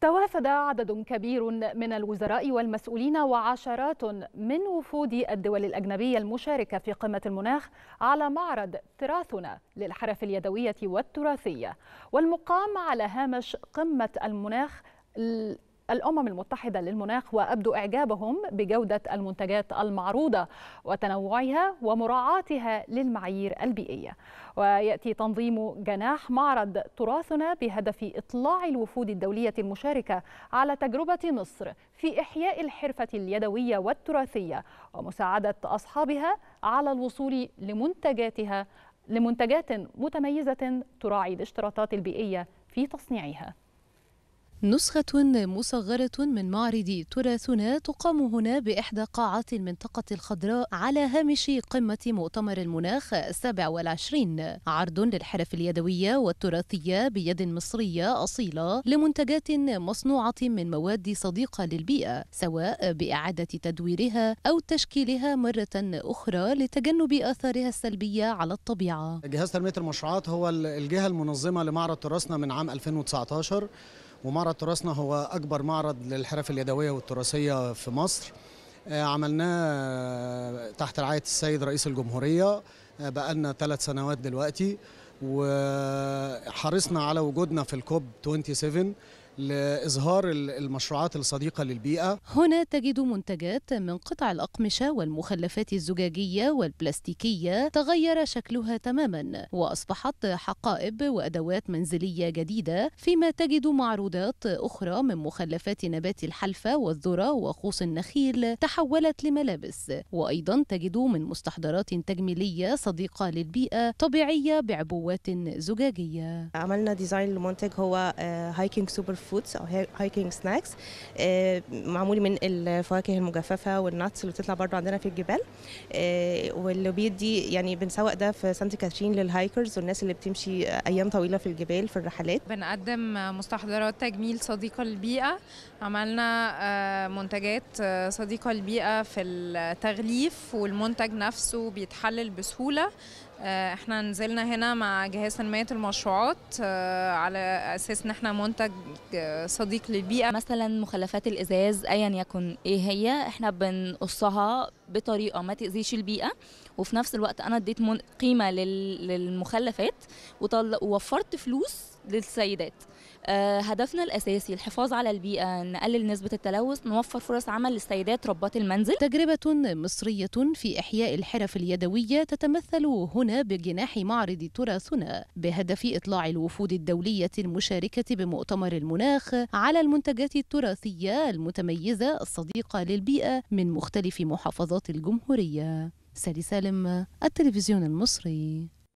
توافد عدد كبير من الوزراء والمسؤولين وعشرات من وفود الدول الأجنبية المشاركة في قمة المناخ على معرض تراثنا للحرف اليدوية والتراثية والمقام على هامش قمة المناخ الأمم المتحدة للمناخ وأبدوا إعجابهم بجودة المنتجات المعروضة وتنوعها ومراعاتها للمعايير البيئية ويأتي تنظيم جناح معرض تراثنا بهدف إطلاع الوفود الدولية المشاركة على تجربة مصر في إحياء الحرفة اليدوية والتراثية ومساعدة أصحابها على الوصول لمنتجاتها لمنتجات متميزة تراعي الاشتراطات البيئية في تصنيعها نسخة مصغرة من معرض تراثنا تقام هنا بإحدى قاعات المنطقة الخضراء على هامش قمة مؤتمر المناخ السابع والعشرين عرض للحرف اليدوية والتراثية بيد مصرية أصيلة لمنتجات مصنوعة من مواد صديقة للبيئة سواء بإعادة تدويرها أو تشكيلها مرة أخرى لتجنب آثارها السلبية على الطبيعة جهاز تنمية المشروعات هو الجهة المنظمة لمعرض تراثنا من عام 2019 ومعرض تراثنا هو أكبر معرض للحرف اليدوية والتراثية في مصر آه، عملناه تحت رعاية السيد رئيس الجمهورية آه، بقالنا ثلاث سنوات دلوقتي وحرصنا على وجودنا في الكوب 27 لإظهار المشروعات الصديقة للبيئة هنا تجد منتجات من قطع الأقمشة والمخلفات الزجاجية والبلاستيكية تغير شكلها تماما وأصبحت حقائب وأدوات منزلية جديدة فيما تجد معروضات أخرى من مخلفات نبات الحلفة والذرة وخوص النخيل تحولت لملابس وأيضا تجد من مستحضرات تجميلية صديقة للبيئة طبيعية بعبوات زجاجية عملنا ديزاين لمنتج هو هايكينج آه، سوبر فودز او هايكنج سناكس معمول من الفواكه المجففه والناتس اللي بتطلع برضو عندنا في الجبال آه، واللي بيدي يعني بنسوق ده في سانت كاترين للهايكرز والناس اللي بتمشي ايام طويله في الجبال في الرحلات بنقدم مستحضرات تجميل صديقه للبيئه عملنا آه، منتجات آه، صديقه للبيئه في التغليف والمنتج نفسه بيتحلل بسهوله احنا نزلنا هنا مع جهاز تنميه المشروعات على اساس ان احنا منتج صديق للبيئة مثلا مخلفات الإزاز أيا يكن إيه هي إحنا بنقصها بطريقة ما تأذيش البيئة وفي نفس الوقت أنا اديت قيمة للمخلفات ووفرت فلوس للسيدات آه، هدفنا الأساسي الحفاظ على البيئة نقلل نسبة التلوث نوفر فرص عمل للسيدات ربات المنزل تجربة مصرية في إحياء الحرف اليدوية تتمثل هنا بجناح معرض تراثنا بهدف إطلاع الوفود الدولية المشاركة بمؤتمر المناخ على المنتجات التراثية المتميزة الصديقة للبيئة من مختلف محافظات الجمهورية سالي سالم التلفزيون المصري